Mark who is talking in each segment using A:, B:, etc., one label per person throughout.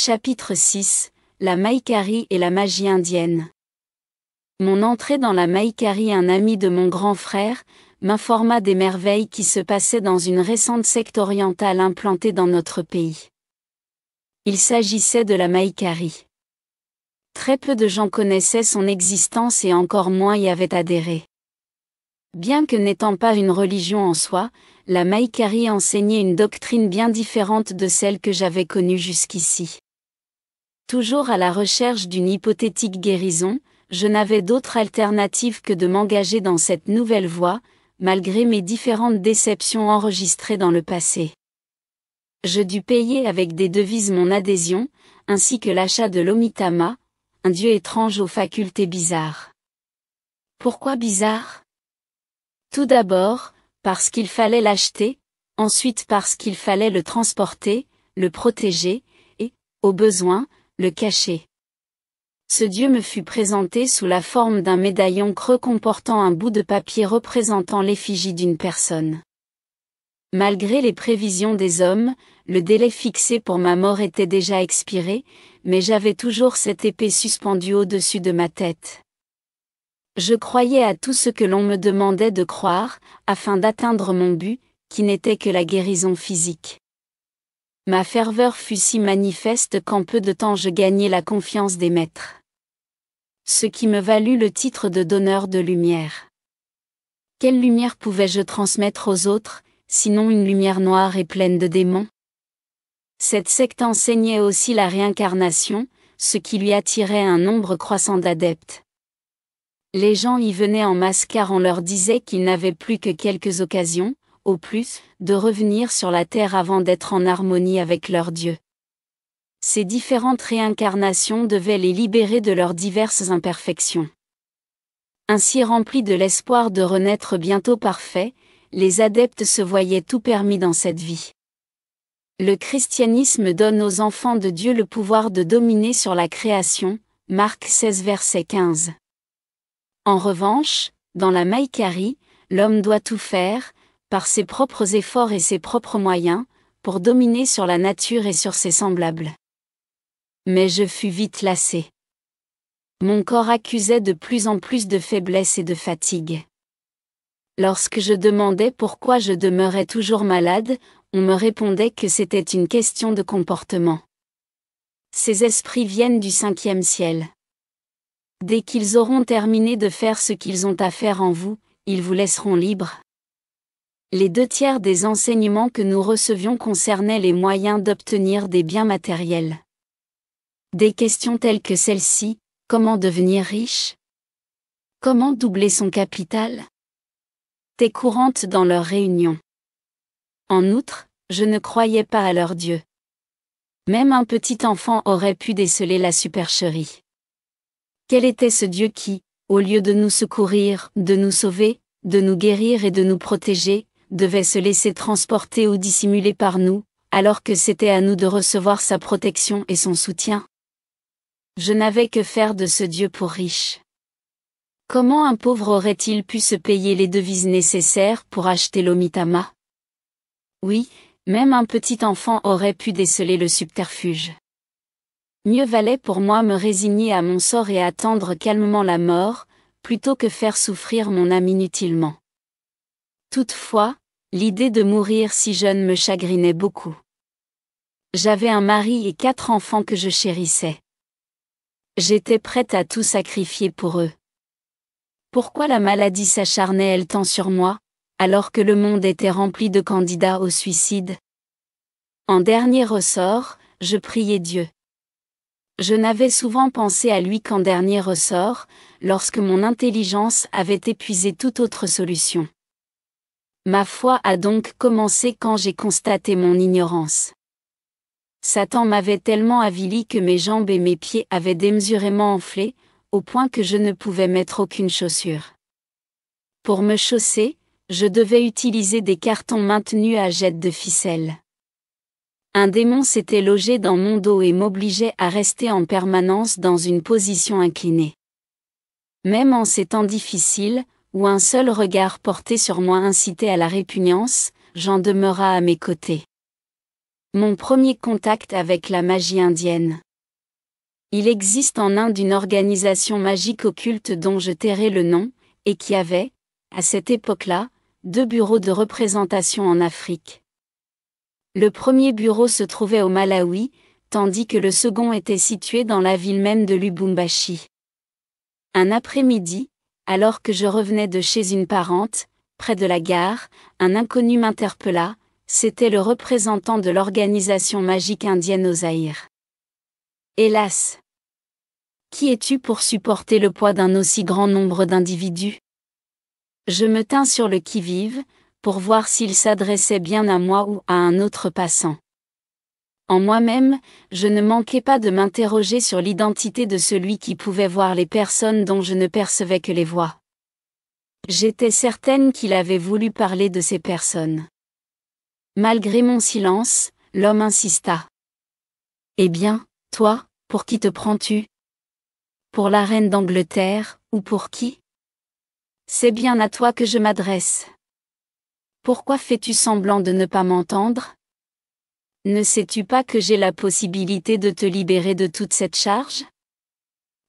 A: Chapitre 6 La Maïkari et la magie indienne. Mon entrée dans la Maïkari, un ami de mon grand frère, m'informa des merveilles qui se passaient dans une récente secte orientale implantée dans notre pays. Il s'agissait de la Maïkari. Très peu de gens connaissaient son existence et encore moins y avaient adhéré. Bien que n'étant pas une religion en soi, la Maïkari enseignait une doctrine bien différente de celle que j'avais connue jusqu'ici. Toujours à la recherche d'une hypothétique guérison, je n'avais d'autre alternative que de m'engager dans cette nouvelle voie, malgré mes différentes déceptions enregistrées dans le passé. Je dus payer avec des devises mon adhésion, ainsi que l'achat de l'Omitama, un dieu étrange aux facultés bizarres. Pourquoi bizarre Tout d'abord, parce qu'il fallait l'acheter, ensuite parce qu'il fallait le transporter, le protéger, et, au besoin, le cachet. Ce dieu me fut présenté sous la forme d'un médaillon creux comportant un bout de papier représentant l'effigie d'une personne. Malgré les prévisions des hommes, le délai fixé pour ma mort était déjà expiré, mais j'avais toujours cette épée suspendue au-dessus de ma tête. Je croyais à tout ce que l'on me demandait de croire, afin d'atteindre mon but, qui n'était que la guérison physique. Ma ferveur fut si manifeste qu'en peu de temps je gagnai la confiance des maîtres. Ce qui me valut le titre de donneur de lumière. Quelle lumière pouvais-je transmettre aux autres, sinon une lumière noire et pleine de démons Cette secte enseignait aussi la réincarnation, ce qui lui attirait un nombre croissant d'adeptes. Les gens y venaient en masse car on leur disait qu'ils n'avaient plus que quelques occasions, au plus, de revenir sur la terre avant d'être en harmonie avec leur Dieu. Ces différentes réincarnations devaient les libérer de leurs diverses imperfections. Ainsi remplis de l'espoir de renaître bientôt parfaits, les adeptes se voyaient tout permis dans cette vie. Le christianisme donne aux enfants de Dieu le pouvoir de dominer sur la création, Marc 16 verset 15. En revanche, dans la Maïkari, l'homme doit tout faire, par ses propres efforts et ses propres moyens, pour dominer sur la nature et sur ses semblables. Mais je fus vite lassé. Mon corps accusait de plus en plus de faiblesse et de fatigue. Lorsque je demandais pourquoi je demeurais toujours malade, on me répondait que c'était une question de comportement. Ces esprits viennent du cinquième ciel. Dès qu'ils auront terminé de faire ce qu'ils ont à faire en vous, ils vous laisseront libre. Les deux tiers des enseignements que nous recevions concernaient les moyens d'obtenir des biens matériels. Des questions telles que celle-ci, comment devenir riche Comment doubler son capital T'es courantes dans leurs réunions. En outre, je ne croyais pas à leur Dieu. Même un petit enfant aurait pu déceler la supercherie. Quel était ce Dieu qui, au lieu de nous secourir, de nous sauver, de nous guérir et de nous protéger, devait se laisser transporter ou dissimuler par nous, alors que c'était à nous de recevoir sa protection et son soutien. Je n'avais que faire de ce Dieu pour riche. Comment un pauvre aurait-il pu se payer les devises nécessaires pour acheter l'omitama Oui, même un petit enfant aurait pu déceler le subterfuge. Mieux valait pour moi me résigner à mon sort et attendre calmement la mort, plutôt que faire souffrir mon âme inutilement. Toutefois, l'idée de mourir si jeune me chagrinait beaucoup. J'avais un mari et quatre enfants que je chérissais. J'étais prête à tout sacrifier pour eux. Pourquoi la maladie s'acharnait-elle tant sur moi, alors que le monde était rempli de candidats au suicide En dernier ressort, je priais Dieu. Je n'avais souvent pensé à lui qu'en dernier ressort, lorsque mon intelligence avait épuisé toute autre solution. Ma foi a donc commencé quand j'ai constaté mon ignorance. Satan m'avait tellement avili que mes jambes et mes pieds avaient démesurément enflé, au point que je ne pouvais mettre aucune chaussure. Pour me chausser, je devais utiliser des cartons maintenus à jet de ficelle. Un démon s'était logé dans mon dos et m'obligeait à rester en permanence dans une position inclinée. Même en ces temps difficiles, où un seul regard porté sur moi incité à la répugnance, j'en demeura à mes côtés. Mon premier contact avec la magie indienne. Il existe en Inde une organisation magique occulte dont je tairai le nom, et qui avait, à cette époque-là, deux bureaux de représentation en Afrique. Le premier bureau se trouvait au Malawi, tandis que le second était situé dans la ville même de Lubumbashi. Un après-midi, alors que je revenais de chez une parente, près de la gare, un inconnu m'interpella, c'était le représentant de l'organisation magique indienne aux Hélas Qui es-tu pour supporter le poids d'un aussi grand nombre d'individus Je me tins sur le qui-vive, pour voir s'il s'adressait bien à moi ou à un autre passant. En moi-même, je ne manquais pas de m'interroger sur l'identité de celui qui pouvait voir les personnes dont je ne percevais que les voix. J'étais certaine qu'il avait voulu parler de ces personnes. Malgré mon silence, l'homme insista. Eh bien, toi, pour qui te prends-tu Pour la reine d'Angleterre, ou pour qui C'est bien à toi que je m'adresse. Pourquoi fais-tu semblant de ne pas m'entendre ne sais-tu pas que j'ai la possibilité de te libérer de toute cette charge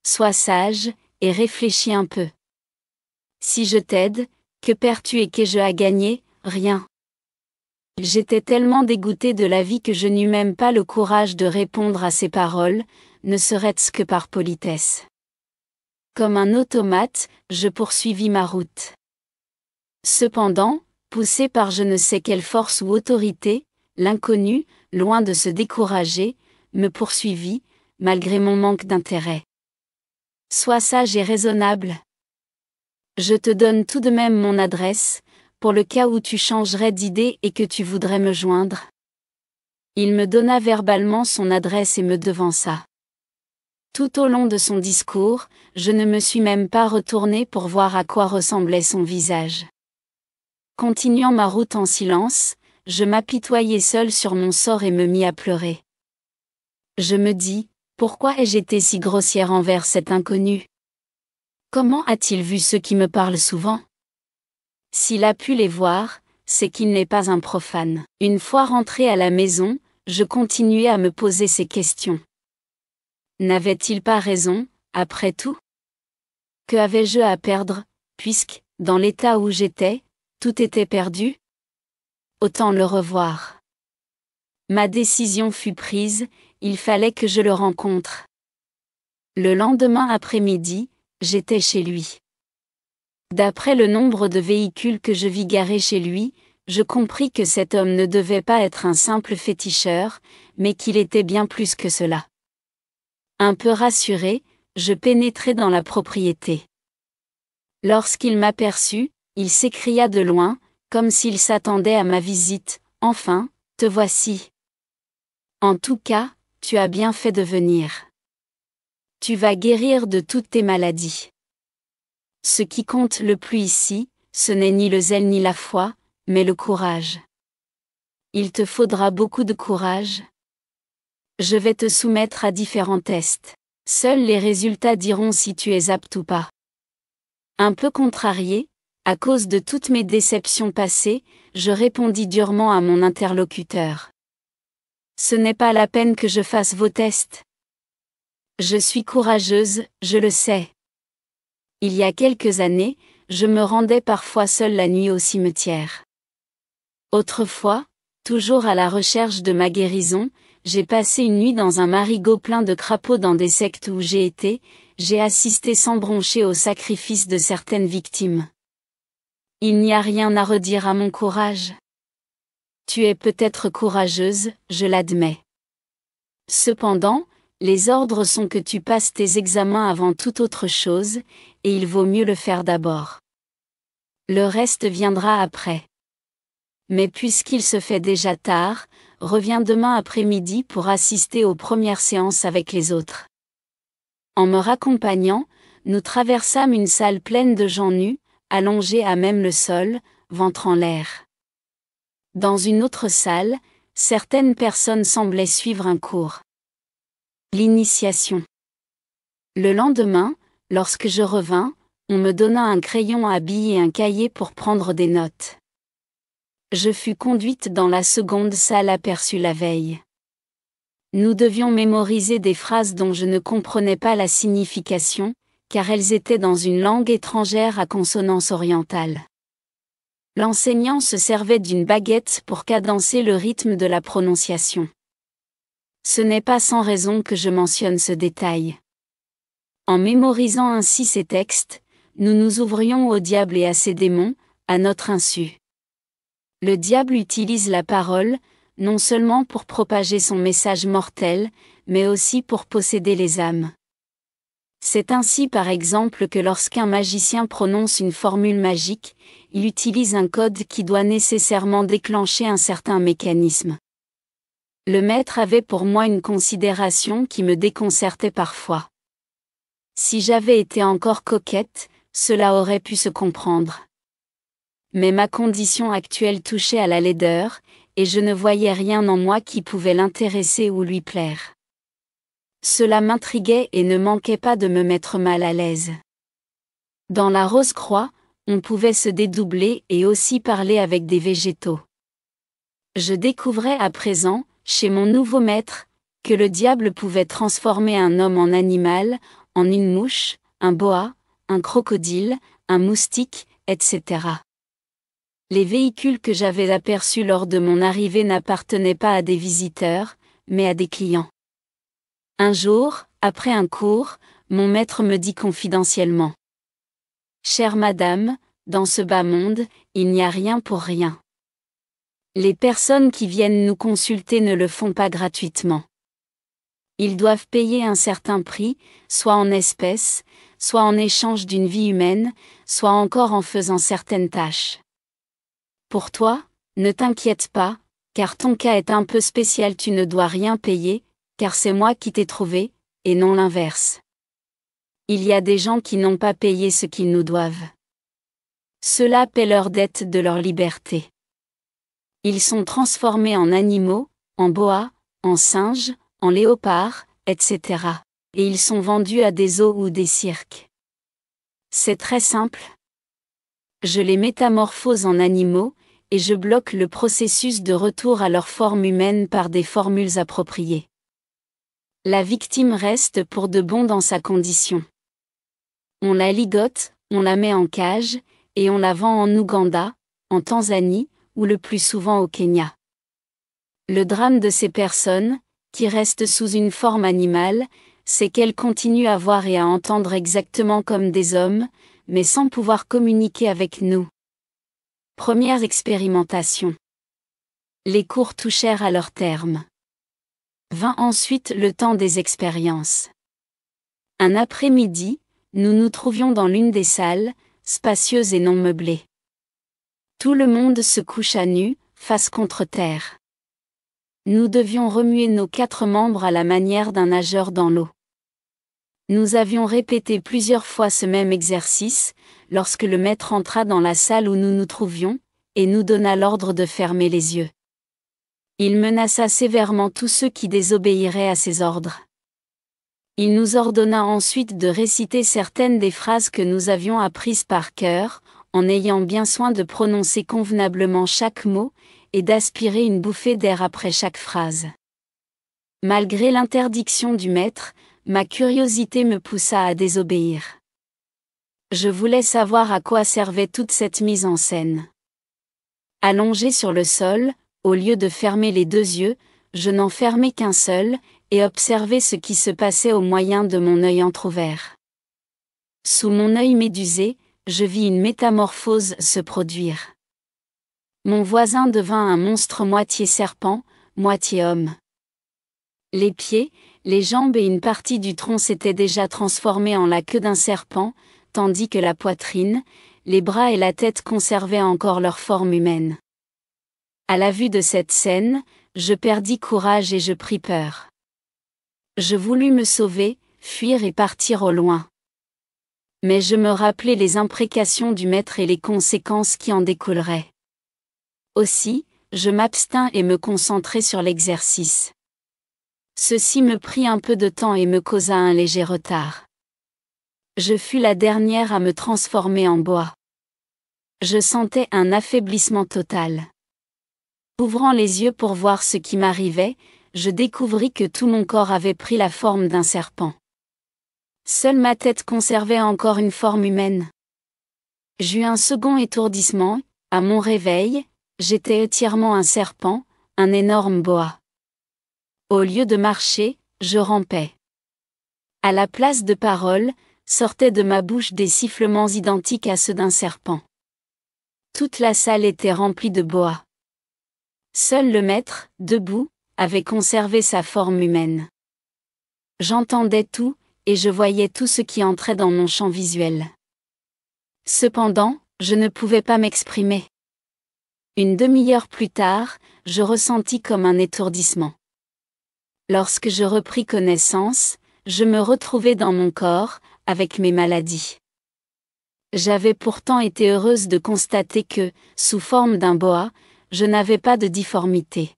A: Sois sage, et réfléchis un peu. Si je t'aide, que perds-tu et qu'ai-je à gagner Rien. J'étais tellement dégoûté de la vie que je n'eus même pas le courage de répondre à ses paroles, ne serait-ce que par politesse. Comme un automate, je poursuivis ma route. Cependant, poussé par je ne sais quelle force ou autorité, l'inconnu, loin de se décourager, me poursuivit, malgré mon manque d'intérêt. Sois sage et raisonnable. Je te donne tout de même mon adresse, pour le cas où tu changerais d'idée et que tu voudrais me joindre. Il me donna verbalement son adresse et me devança. Tout au long de son discours, je ne me suis même pas retourné pour voir à quoi ressemblait son visage. Continuant ma route en silence, je m'apitoyai seul sur mon sort et me mis à pleurer. Je me dis, pourquoi ai-je été si grossière envers cet inconnu Comment a-t-il vu ceux qui me parlent souvent S'il a pu les voir, c'est qu'il n'est pas un profane. Une fois rentré à la maison, je continuais à me poser ces questions. N'avait-il pas raison, après tout Que avais-je à perdre, puisque, dans l'état où j'étais, tout était perdu autant le revoir. Ma décision fut prise, il fallait que je le rencontre. Le lendemain après-midi, j'étais chez lui. D'après le nombre de véhicules que je vis garés chez lui, je compris que cet homme ne devait pas être un simple féticheur, mais qu'il était bien plus que cela. Un peu rassuré, je pénétrai dans la propriété. Lorsqu'il m'aperçut, il s'écria de loin, comme s'il s'attendait à ma visite, enfin, te voici. En tout cas, tu as bien fait de venir. Tu vas guérir de toutes tes maladies. Ce qui compte le plus ici, ce n'est ni le zèle ni la foi, mais le courage. Il te faudra beaucoup de courage. Je vais te soumettre à différents tests. Seuls les résultats diront si tu es apte ou pas. Un peu contrarié, à cause de toutes mes déceptions passées, je répondis durement à mon interlocuteur. Ce n'est pas la peine que je fasse vos tests. Je suis courageuse, je le sais. Il y a quelques années, je me rendais parfois seule la nuit au cimetière. Autrefois, toujours à la recherche de ma guérison, j'ai passé une nuit dans un marigot plein de crapauds dans des sectes où j'ai été, j'ai assisté sans broncher au sacrifice de certaines victimes. Il n'y a rien à redire à mon courage. Tu es peut-être courageuse, je l'admets. Cependant, les ordres sont que tu passes tes examens avant toute autre chose, et il vaut mieux le faire d'abord. Le reste viendra après. Mais puisqu'il se fait déjà tard, reviens demain après-midi pour assister aux premières séances avec les autres. En me raccompagnant, nous traversâmes une salle pleine de gens nus, allongé à même le sol, ventre en l'air. Dans une autre salle, certaines personnes semblaient suivre un cours. L'initiation. Le lendemain, lorsque je revins, on me donna un crayon à billes et un cahier pour prendre des notes. Je fus conduite dans la seconde salle aperçue la veille. Nous devions mémoriser des phrases dont je ne comprenais pas la signification, car elles étaient dans une langue étrangère à consonance orientale. L'enseignant se servait d'une baguette pour cadencer le rythme de la prononciation. Ce n'est pas sans raison que je mentionne ce détail. En mémorisant ainsi ces textes, nous nous ouvrions au diable et à ses démons, à notre insu. Le diable utilise la parole, non seulement pour propager son message mortel, mais aussi pour posséder les âmes. C'est ainsi par exemple que lorsqu'un magicien prononce une formule magique, il utilise un code qui doit nécessairement déclencher un certain mécanisme. Le maître avait pour moi une considération qui me déconcertait parfois. Si j'avais été encore coquette, cela aurait pu se comprendre. Mais ma condition actuelle touchait à la laideur, et je ne voyais rien en moi qui pouvait l'intéresser ou lui plaire. Cela m'intriguait et ne manquait pas de me mettre mal à l'aise. Dans la Rose-Croix, on pouvait se dédoubler et aussi parler avec des végétaux. Je découvrais à présent, chez mon nouveau maître, que le diable pouvait transformer un homme en animal, en une mouche, un boa, un crocodile, un moustique, etc. Les véhicules que j'avais aperçus lors de mon arrivée n'appartenaient pas à des visiteurs, mais à des clients. Un jour, après un cours, mon maître me dit confidentiellement. Chère madame, dans ce bas monde, il n'y a rien pour rien. Les personnes qui viennent nous consulter ne le font pas gratuitement. Ils doivent payer un certain prix, soit en espèces, soit en échange d'une vie humaine, soit encore en faisant certaines tâches. Pour toi, ne t'inquiète pas, car ton cas est un peu spécial, tu ne dois rien payer, car c'est moi qui t'ai trouvé, et non l'inverse. Il y a des gens qui n'ont pas payé ce qu'ils nous doivent. Cela là leur dette de leur liberté. Ils sont transformés en animaux, en boas, en singes, en léopards, etc. Et ils sont vendus à des zoos ou des cirques. C'est très simple. Je les métamorphose en animaux, et je bloque le processus de retour à leur forme humaine par des formules appropriées la victime reste pour de bon dans sa condition. On la ligote, on la met en cage, et on la vend en Ouganda, en Tanzanie, ou le plus souvent au Kenya. Le drame de ces personnes, qui restent sous une forme animale, c'est qu'elles continuent à voir et à entendre exactement comme des hommes, mais sans pouvoir communiquer avec nous. Première expérimentation. Les cours touchèrent à leur terme. Vint ensuite le temps des expériences. Un après-midi, nous nous trouvions dans l'une des salles, spacieuses et non meublées. Tout le monde se coucha nu, face contre terre. Nous devions remuer nos quatre membres à la manière d'un nageur dans l'eau. Nous avions répété plusieurs fois ce même exercice, lorsque le maître entra dans la salle où nous nous trouvions, et nous donna l'ordre de fermer les yeux. Il menaça sévèrement tous ceux qui désobéiraient à ses ordres. Il nous ordonna ensuite de réciter certaines des phrases que nous avions apprises par cœur, en ayant bien soin de prononcer convenablement chaque mot, et d'aspirer une bouffée d'air après chaque phrase. Malgré l'interdiction du maître, ma curiosité me poussa à désobéir. Je voulais savoir à quoi servait toute cette mise en scène. Allongé sur le sol, au lieu de fermer les deux yeux, je n'en fermais qu'un seul, et observais ce qui se passait au moyen de mon œil entr'ouvert. Sous mon œil médusé, je vis une métamorphose se produire. Mon voisin devint un monstre moitié serpent, moitié homme. Les pieds, les jambes et une partie du tronc s'étaient déjà transformés en la queue d'un serpent, tandis que la poitrine, les bras et la tête conservaient encore leur forme humaine. À la vue de cette scène, je perdis courage et je pris peur. Je voulus me sauver, fuir et partir au loin. Mais je me rappelais les imprécations du maître et les conséquences qui en découleraient. Aussi, je m'abstins et me concentrai sur l'exercice. Ceci me prit un peu de temps et me causa un léger retard. Je fus la dernière à me transformer en bois. Je sentais un affaiblissement total. Ouvrant les yeux pour voir ce qui m'arrivait, je découvris que tout mon corps avait pris la forme d'un serpent. Seule ma tête conservait encore une forme humaine. J'eus un second étourdissement, à mon réveil, j'étais entièrement un serpent, un énorme boa. Au lieu de marcher, je rampais. À la place de paroles, sortaient de ma bouche des sifflements identiques à ceux d'un serpent. Toute la salle était remplie de boas. Seul le maître, debout, avait conservé sa forme humaine. J'entendais tout, et je voyais tout ce qui entrait dans mon champ visuel. Cependant, je ne pouvais pas m'exprimer. Une demi-heure plus tard, je ressentis comme un étourdissement. Lorsque je repris connaissance, je me retrouvais dans mon corps, avec mes maladies. J'avais pourtant été heureuse de constater que, sous forme d'un boa, je n'avais pas de difformité.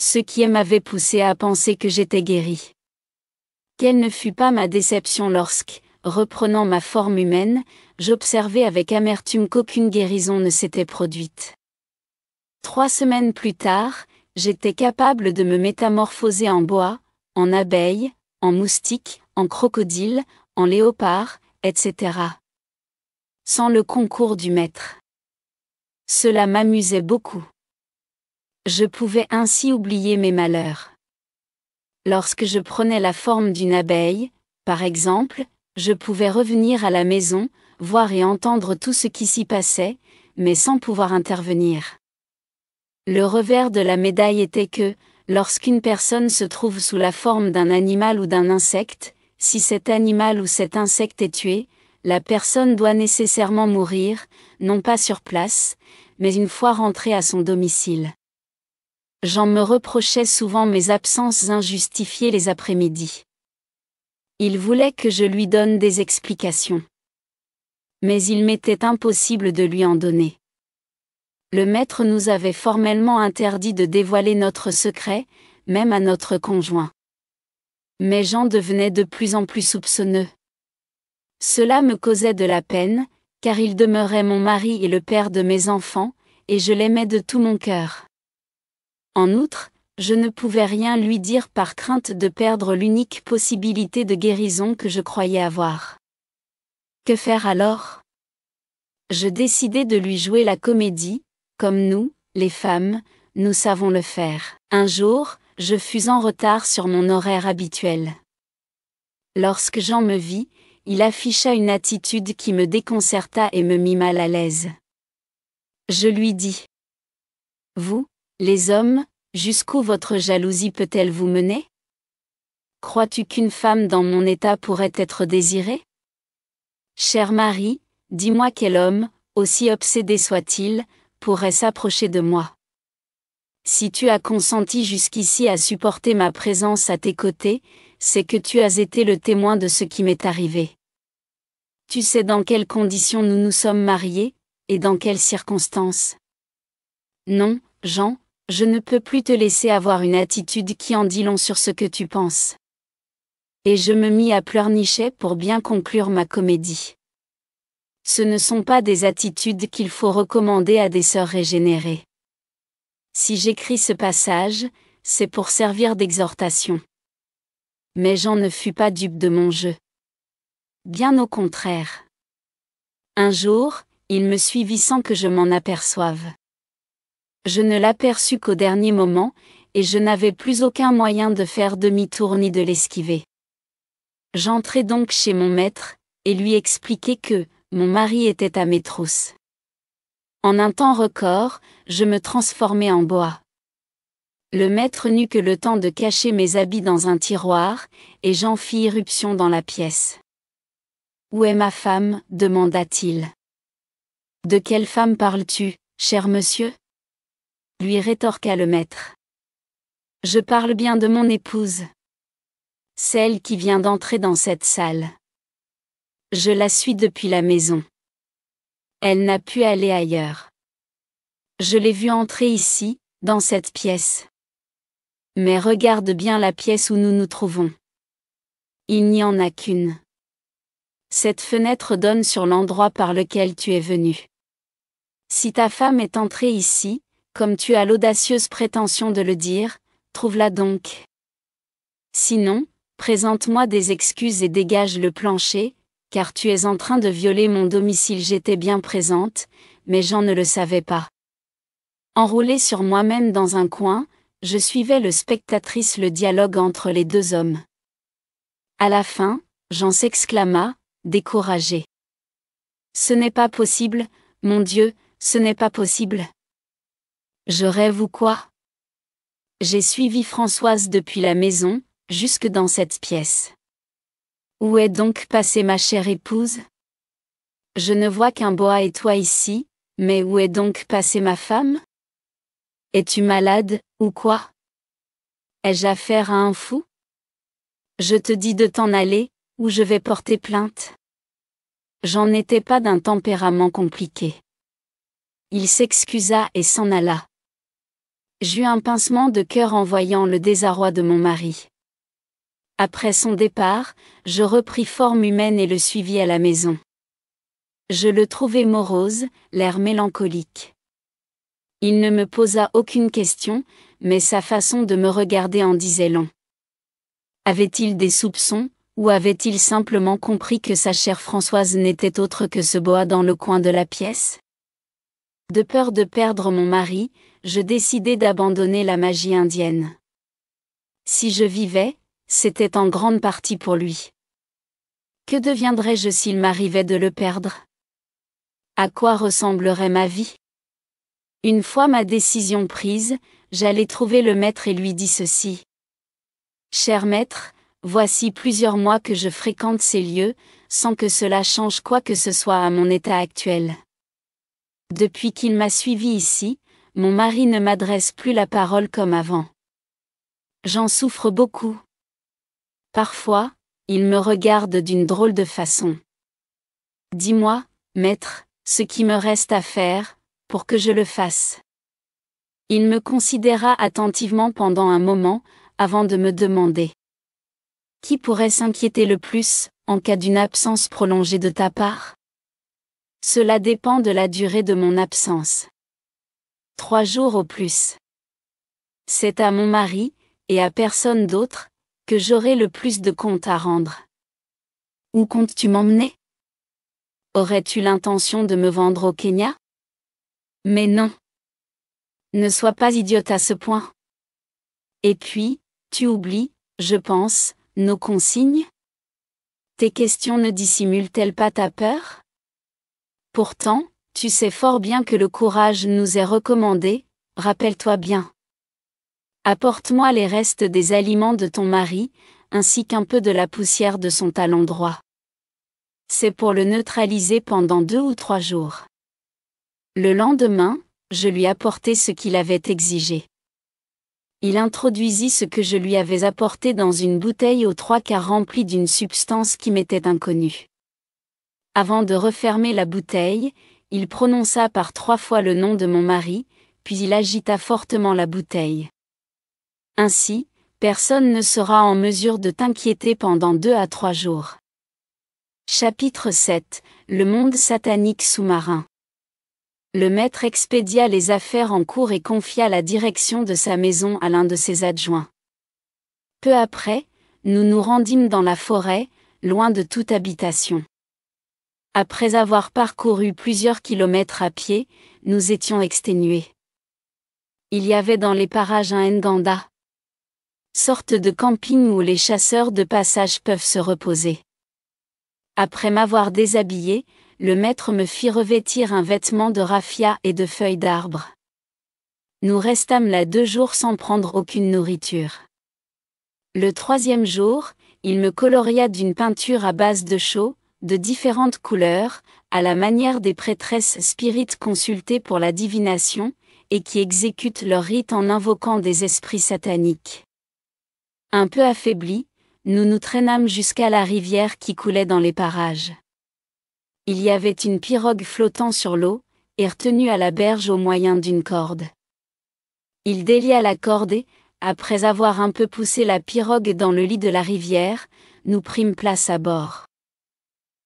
A: Ce qui m'avait poussé à penser que j'étais guéri. Quelle ne fut pas ma déception lorsque, reprenant ma forme humaine, j'observais avec amertume qu'aucune guérison ne s'était produite. Trois semaines plus tard, j'étais capable de me métamorphoser en bois, en abeille, en moustique, en crocodile, en léopard, etc. Sans le concours du maître. Cela m'amusait beaucoup. Je pouvais ainsi oublier mes malheurs. Lorsque je prenais la forme d'une abeille, par exemple, je pouvais revenir à la maison, voir et entendre tout ce qui s'y passait, mais sans pouvoir intervenir. Le revers de la médaille était que, lorsqu'une personne se trouve sous la forme d'un animal ou d'un insecte, si cet animal ou cet insecte est tué, la personne doit nécessairement mourir, non pas sur place, mais une fois rentrée à son domicile. J'en me reprochais souvent mes absences injustifiées les après-midi. Il voulait que je lui donne des explications. Mais il m'était impossible de lui en donner. Le maître nous avait formellement interdit de dévoiler notre secret, même à notre conjoint. Mais Jean devenait de plus en plus soupçonneux. Cela me causait de la peine, car il demeurait mon mari et le père de mes enfants, et je l'aimais de tout mon cœur. En outre, je ne pouvais rien lui dire par crainte de perdre l'unique possibilité de guérison que je croyais avoir. Que faire alors Je décidai de lui jouer la comédie, comme nous, les femmes, nous savons le faire. Un jour, je fus en retard sur mon horaire habituel. Lorsque Jean me vis il afficha une attitude qui me déconcerta et me mit mal à l'aise. Je lui dis. Vous, les hommes, jusqu'où votre jalousie peut-elle vous mener Crois-tu qu'une femme dans mon état pourrait être désirée Cher Marie, dis-moi quel homme, aussi obsédé soit-il, pourrait s'approcher de moi. Si tu as consenti jusqu'ici à supporter ma présence à tes côtés, c'est que tu as été le témoin de ce qui m'est arrivé. Tu sais dans quelles conditions nous nous sommes mariés, et dans quelles circonstances. Non, Jean, je ne peux plus te laisser avoir une attitude qui en dit long sur ce que tu penses. Et je me mis à pleurnicher pour bien conclure ma comédie. Ce ne sont pas des attitudes qu'il faut recommander à des sœurs régénérées. Si j'écris ce passage, c'est pour servir d'exhortation. Mais Jean ne fut pas dupe de mon jeu bien au contraire. Un jour, il me suivit sans que je m'en aperçoive. Je ne l'aperçus qu'au dernier moment, et je n'avais plus aucun moyen de faire demi-tour ni de l'esquiver. J'entrai donc chez mon maître, et lui expliquai que, mon mari était à mes trousses. En un temps record, je me transformai en bois. Le maître n'eut que le temps de cacher mes habits dans un tiroir, et j'en fis irruption dans la pièce. Où est ma femme demanda-t-il. De quelle femme parles-tu, cher monsieur lui rétorqua le maître. Je parle bien de mon épouse. Celle qui vient d'entrer dans cette salle. Je la suis depuis la maison. Elle n'a pu aller ailleurs. Je l'ai vue entrer ici, dans cette pièce. Mais regarde bien la pièce où nous nous trouvons. Il n'y en a qu'une cette fenêtre donne sur l'endroit par lequel tu es venu. Si ta femme est entrée ici, comme tu as l'audacieuse prétention de le dire, trouve-la donc. Sinon, présente-moi des excuses et dégage le plancher, car tu es en train de violer mon domicile. J'étais bien présente, mais j'en ne le savais pas. Enroulé sur moi-même dans un coin, je suivais le spectatrice le dialogue entre les deux hommes. À la fin, Jean s'exclama, découragé. Ce n'est pas possible, mon Dieu, ce n'est pas possible. Je rêve ou quoi J'ai suivi Françoise depuis la maison, jusque dans cette pièce. Où est donc passée ma chère épouse Je ne vois qu'un bois et toi ici, mais où est donc passée ma femme Es-tu malade, ou quoi Ai-je affaire à un fou Je te dis de t'en aller, ou je vais porter plainte. J'en étais pas d'un tempérament compliqué. Il s'excusa et s'en alla. J'eus un pincement de cœur en voyant le désarroi de mon mari. Après son départ, je repris forme humaine et le suivis à la maison. Je le trouvai morose, l'air mélancolique. Il ne me posa aucune question, mais sa façon de me regarder en disait long. Avait-il des soupçons, ou avait-il simplement compris que sa chère Françoise n'était autre que ce boa dans le coin de la pièce De peur de perdre mon mari, je décidai d'abandonner la magie indienne. Si je vivais, c'était en grande partie pour lui. Que deviendrais-je s'il m'arrivait de le perdre À quoi ressemblerait ma vie Une fois ma décision prise, j'allais trouver le maître et lui dis ceci. Cher maître, voici plusieurs mois que je fréquente ces lieux, sans que cela change quoi que ce soit à mon état actuel. Depuis qu'il m'a suivi ici, mon mari ne m'adresse plus la parole comme avant. J'en souffre beaucoup. Parfois, il me regarde d'une drôle de façon. Dis-moi, maître, ce qui me reste à faire, pour que je le fasse. Il me considéra attentivement pendant un moment, avant de me demander. Qui pourrait s'inquiéter le plus, en cas d'une absence prolongée de ta part Cela dépend de la durée de mon absence. Trois jours au plus. C'est à mon mari, et à personne d'autre, que j'aurai le plus de comptes à rendre. Où comptes-tu m'emmener Aurais-tu l'intention de me vendre au Kenya Mais non. Ne sois pas idiote à ce point. Et puis, tu oublies, je pense, nos consignes Tes questions ne dissimulent-elles pas ta peur Pourtant, tu sais fort bien que le courage nous est recommandé, rappelle-toi bien. Apporte-moi les restes des aliments de ton mari, ainsi qu'un peu de la poussière de son talon droit. C'est pour le neutraliser pendant deux ou trois jours. Le lendemain, je lui apportai ce qu'il avait exigé il introduisit ce que je lui avais apporté dans une bouteille aux trois quarts remplie d'une substance qui m'était inconnue. Avant de refermer la bouteille, il prononça par trois fois le nom de mon mari, puis il agita fortement la bouteille. Ainsi, personne ne sera en mesure de t'inquiéter pendant deux à trois jours. Chapitre 7 Le monde satanique sous-marin le maître expédia les affaires en cours et confia la direction de sa maison à l'un de ses adjoints. Peu après, nous nous rendîmes dans la forêt, loin de toute habitation. Après avoir parcouru plusieurs kilomètres à pied, nous étions exténués. Il y avait dans les parages un Nganda, sorte de camping où les chasseurs de passage peuvent se reposer. Après m'avoir déshabillé, le maître me fit revêtir un vêtement de raffia et de feuilles d'arbre. Nous restâmes là deux jours sans prendre aucune nourriture. Le troisième jour, il me coloria d'une peinture à base de chaux, de différentes couleurs, à la manière des prêtresses spirites consultées pour la divination, et qui exécutent leur rite en invoquant des esprits sataniques. Un peu affaiblis, nous nous traînâmes jusqu'à la rivière qui coulait dans les parages il y avait une pirogue flottant sur l'eau, et retenue à la berge au moyen d'une corde. Il délia la corde et, après avoir un peu poussé la pirogue dans le lit de la rivière, nous prîmes place à bord.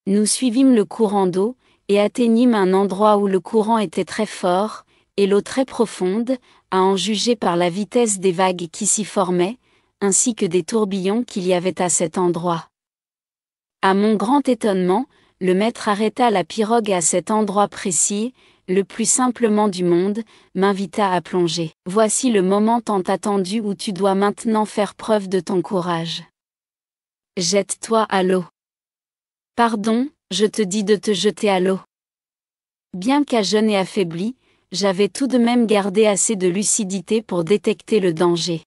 A: Nous suivîmes le courant d'eau, et atteignîmes un endroit où le courant était très fort, et l'eau très profonde, à en juger par la vitesse des vagues qui s'y formaient, ainsi que des tourbillons qu'il y avait à cet endroit. À mon grand étonnement, le maître arrêta la pirogue à cet endroit précis, le plus simplement du monde, m'invita à plonger. Voici le moment tant attendu où tu dois maintenant faire preuve de ton courage. Jette-toi à l'eau. Pardon, je te dis de te jeter à l'eau. Bien qu'à jeune et affaibli, j'avais tout de même gardé assez de lucidité pour détecter le danger.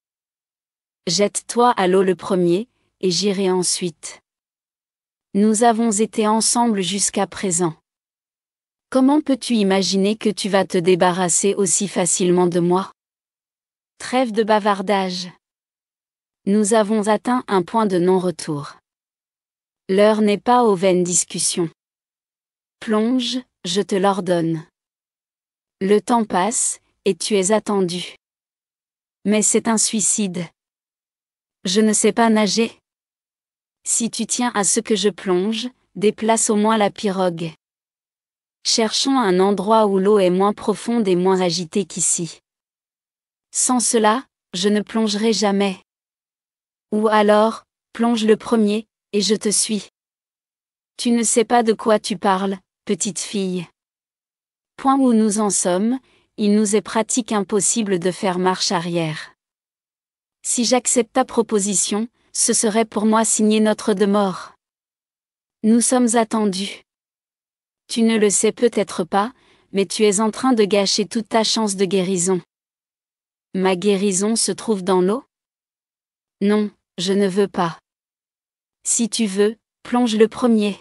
A: Jette-toi à l'eau le premier, et j'irai ensuite. Nous avons été ensemble jusqu'à présent. Comment peux-tu imaginer que tu vas te débarrasser aussi facilement de moi Trêve de bavardage. Nous avons atteint un point de non-retour. L'heure n'est pas aux vaines discussions. Plonge, je te l'ordonne. Le temps passe, et tu es attendu. Mais c'est un suicide. Je ne sais pas nager. Si tu tiens à ce que je plonge, déplace au moins la pirogue. Cherchons un endroit où l'eau est moins profonde et moins agitée qu'ici. Sans cela, je ne plongerai jamais. Ou alors, plonge le premier, et je te suis. Tu ne sais pas de quoi tu parles, petite fille. Point où nous en sommes, il nous est pratique impossible de faire marche arrière. Si j'accepte ta proposition, ce serait pour moi signer notre demeure. Nous sommes attendus. Tu ne le sais peut-être pas, mais tu es en train de gâcher toute ta chance de guérison. Ma guérison se trouve dans l'eau Non, je ne veux pas. Si tu veux, plonge le premier.